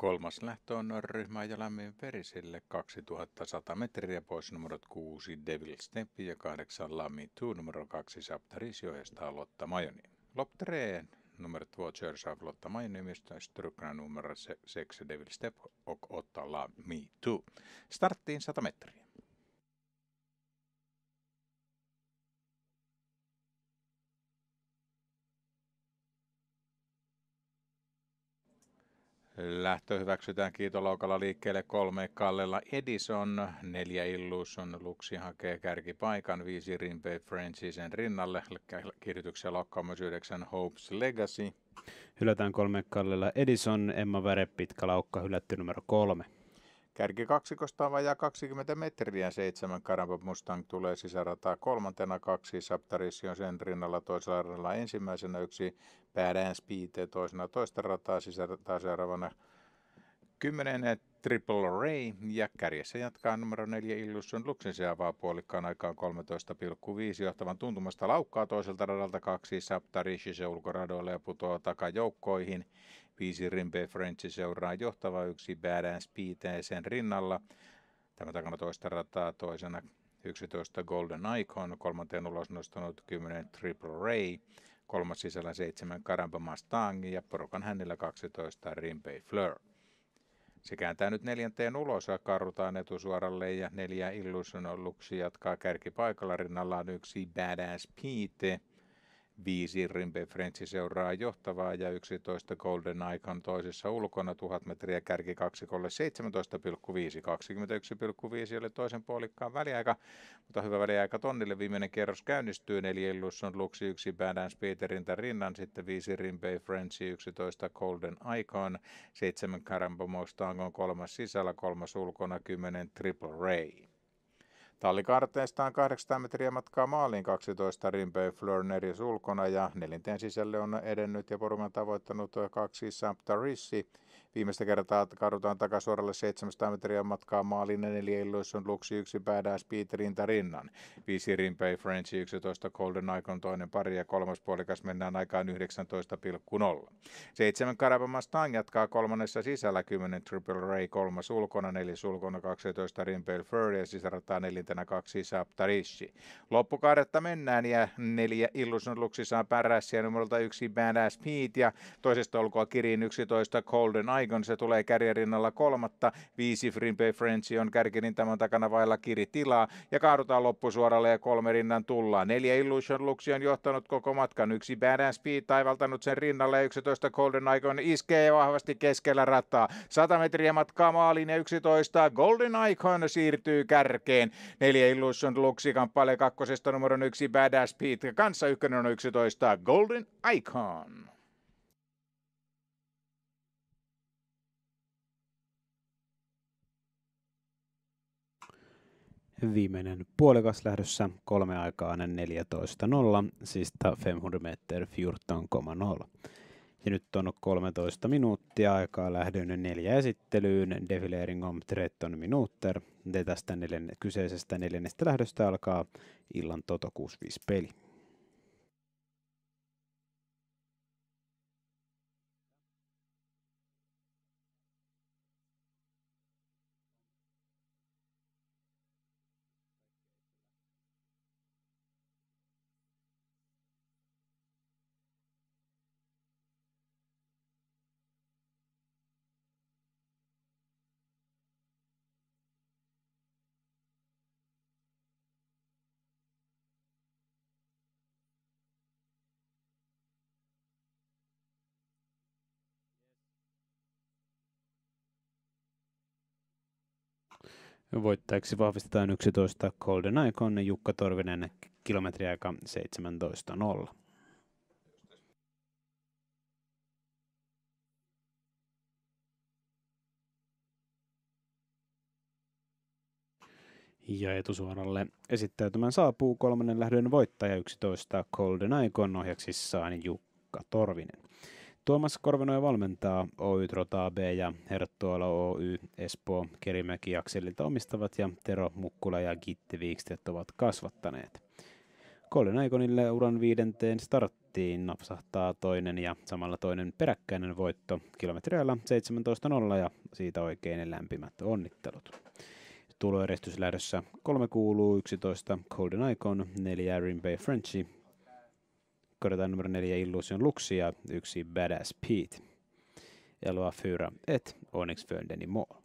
Kolmas lähtö on ryhmä ja lämmin verisille 2100 metriä pois numerot 6 Devil Step ja 8 Lami 2 numero 2 Saptarisjoesta Lotta Majoni. Lop 3 nummer 2 körs av Lotta Majoni mistä strukna numero 6 Devil Step ok 8 Lami 2. Starttiin 100 metriä. Lähtö hyväksytään kiitoloukalla liikkeelle kolme Kallella Edison, neljä Illusion, luxi hakee kärkipaikan, viisi Rimpey Francisen rinnalle, kirjoituksen lokkaa myös yhdeksän Hopes Legacy. Hylätään kolme Kallella Edison, Emma Väre, pitkä laukka, hylätty numero kolme. Kärki Kärkikaksikosta vajaa 20 metriä seitsemän Karamba Mustang tulee sisärataa kolmantena, kaksi Saptarissi on sen rinnalla toisella radalla ensimmäisenä, yksi Badass Speed toisena toista rataa sisärataa seuraavana kymmenen Triple Ray ja kärjessä jatkaa numero neljä Illusion Luxin se avaa puolikkaan aikaan 13,5 johtavan tuntumasta laukkaa toiselta radalta kaksi Saptarishi se ulkoradoille ja putoaa takajoukkoihin. Viisi Rimbe French seuraa johtava yksi Badass Pete sen rinnalla. Tämä takana toista rataa toisena 11 Golden Icon, kolmanteen ulos nostanut 10 Triple Ray, kolmas sisällä 7 Karamba Mustang ja porukan hänellä 12 Rimpei Fleur. Se kääntää nyt neljänteen ulos ja karrutaan etusuoralle ja neljä Illusion Luxi jatkaa kärkipaikalla rinnallaan yksi Badass Pete. Viisi Rimbe French seuraa johtavaa ja 11 Golden Icon toisessa ulkona 1000 metriä kärki kaksikolle 17,5, 21,5 oli toisen puolikkaan väliaika, mutta hyvä väliaika tonnille. Viimeinen kierros käynnistyy, eli Illus on Luksi 1, Badass Peterin rinnan, sitten 5 Rimbe French 11 Golden Icon, 7 Karambo Mostangon kolmas sisällä, kolmas ulkona, 10 Triple Ray. Tallikarteestaan 800 metriä matkaa maaliin 12 rimpei Flörneri sulkona ja nelinteen sisälle on edennyt ja porukan tavoittanut kaksi Saptarissi. Viimeistä kertaa kadutaan takasuoralle 700 metriä matkaa maalin ja neljä on luksi yksi päädäs Peter rinnan. Viisi rimpey French 11 Golden Icon toinen pari ja kolmas puolikas mennään aikaan 19,0. Seitsemän Karabama Stang jatkaa kolmannessa sisällä 10 Triple Ray kolmas ulkona, neljä sulkona 12 rimpey Fleur ja sisärataan nelinten kolmantena kaksi Saab Tarishi. Loppukaaretta mennään ja neljä Illusion Luxi saa pärässiä numerolta yksi Badass Pete ja toisesta olkoa Kirin 11 Golden Icon. Se tulee kärjärinnalla kolmatta. Viisi Bay Frenzy on tämän takana vailla Kiri tilaa ja kaadutaan loppusuoralle ja kolme rinnan tullaan. Neljä Illusion Luxi on johtanut koko matkan. Yksi Badass Pete taivaltanut sen rinnalle ja 11 Golden Icon iskee vahvasti keskellä rataa. 100 metriä matkaa maaliin ja 11 Golden Icon siirtyy kärkeen neljä Illusion Luxi kappale kakkosesta numero 1 Badass Pete, kanssa ykkönen on 11 Golden Icon. viimeinen puolikas lähdössä kolme aikaa 14.0, siis 500 meter 14,0. Ja nyt on 13 minuuttia aikaa lähdön neljä esittelyyn. Defileering om 13 minuutter. De tästä neljän, kyseisestä neljännestä lähdöstä alkaa illan Toto 65 peli. Voittajaksi vahvistetaan 11 Golden Icon Jukka Torvinen kilometriaika 17.0. Ja etusuoralle esittäytymään saapuu kolmannen lähdön voittaja 11 Golden Icon ohjaksissaan Jukka Torvinen. Tuomas Korvenoja valmentaa Oy Trota B ja Herttuala Oy Espoo Kerimäki Akselilta omistavat ja Tero Mukkula ja Gitti Viikstet ovat kasvattaneet. Kolin Aikonille uran viidenteen starttiin napsahtaa toinen ja samalla toinen peräkkäinen voitto kilometriällä 17.0 ja siitä oikein lämpimät onnittelut. Tuloeristyslähdössä kolme kuuluu 11 Golden Icon, 4 Rimbay Frenchy, korretaan numero neljä Illusion Lux ja yksi Badass Pete. 11 4 et Onyx Fönden i